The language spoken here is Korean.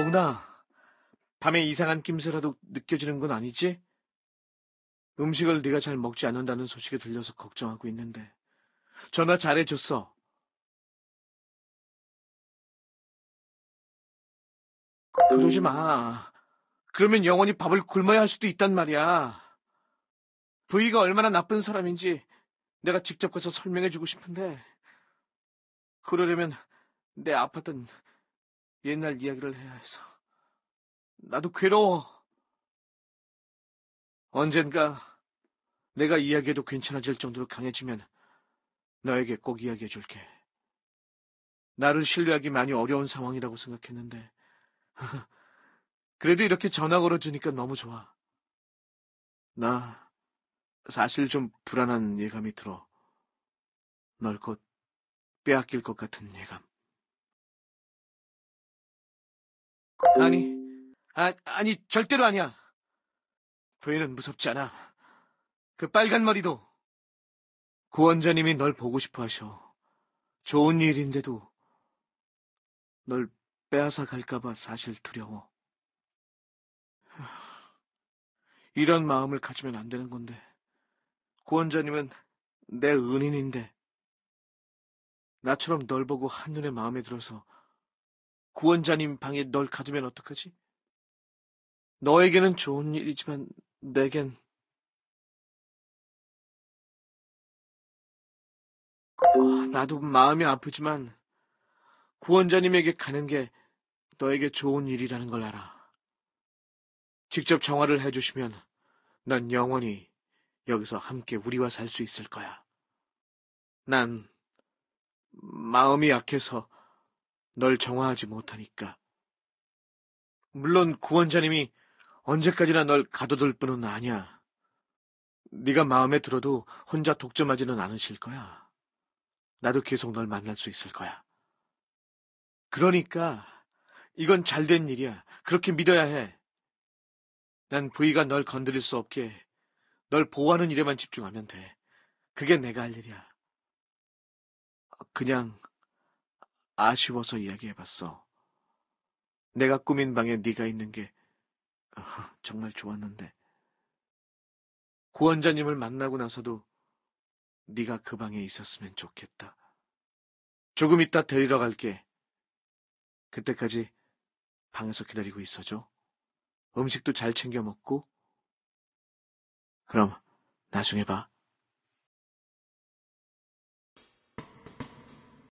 더구나 밤에 이상한 낌새라도 느껴지는 건 아니지? 음식을 네가 잘 먹지 않는다는 소식이 들려서 걱정하고 있는데 전화 잘해줬어. 그러지 마. 그러면 영원히 밥을 굶어야 할 수도 있단 말이야. 부이가 얼마나 나쁜 사람인지 내가 직접 가서 설명해주고 싶은데 그러려면 내 아팠던 옛날 이야기를 해야 해서 나도 괴로워. 언젠가 내가 이야기해도 괜찮아질 정도로 강해지면 너에게 꼭 이야기해 줄게. 나를 신뢰하기 많이 어려운 상황이라고 생각했는데 그래도 이렇게 전화 걸어주니까 너무 좋아. 나 사실 좀 불안한 예감이 들어. 널 곧 빼앗길 것 같은 예감. 아니, 아, 아니, 절대로 아니야. 괴는 무섭지 않아. 그 빨간 머리도. 구원자님이 널 보고 싶어 하셔. 좋은 일인데도 널 빼앗아 갈까봐 사실 두려워. 이런 마음을 가지면 안 되는 건데. 구원자님은 내 은인인데. 나처럼 널 보고 한눈에 마음에 들어서 구원자님 방에 널 가두면 어떡하지? 너에게는 좋은 일이지만 내겐 와, 어, 나도 마음이 아프지만 구원자님에게 가는 게 너에게 좋은 일이라는 걸 알아. 직접 정화를 해주시면 넌 영원히 여기서 함께 우리와 살 수 있을 거야. 난 마음이 약해서 널 정화하지 못하니까. 물론 구원자님이 언제까지나 널 가둬둘 뿐은 아니야. 네가 마음에 들어도 혼자 독점하지는 않으실 거야. 나도 계속 널 만날 수 있을 거야. 그러니까 이건 잘된 일이야. 그렇게 믿어야 해. 난 부이가 널 건드릴 수 없게 널 보호하는 일에만 집중하면 돼. 그게 내가 할 일이야. 그냥 아쉬워서 이야기해봤어. 내가 꾸민 방에 네가 있는 게 아, 정말 좋았는데. 구원자님을 만나고 나서도 네가 그 방에 있었으면 좋겠다. 조금 이따 데리러 갈게. 그때까지 방에서 기다리고 있어줘. 음식도 잘 챙겨 먹고. 그럼 나중에 봐.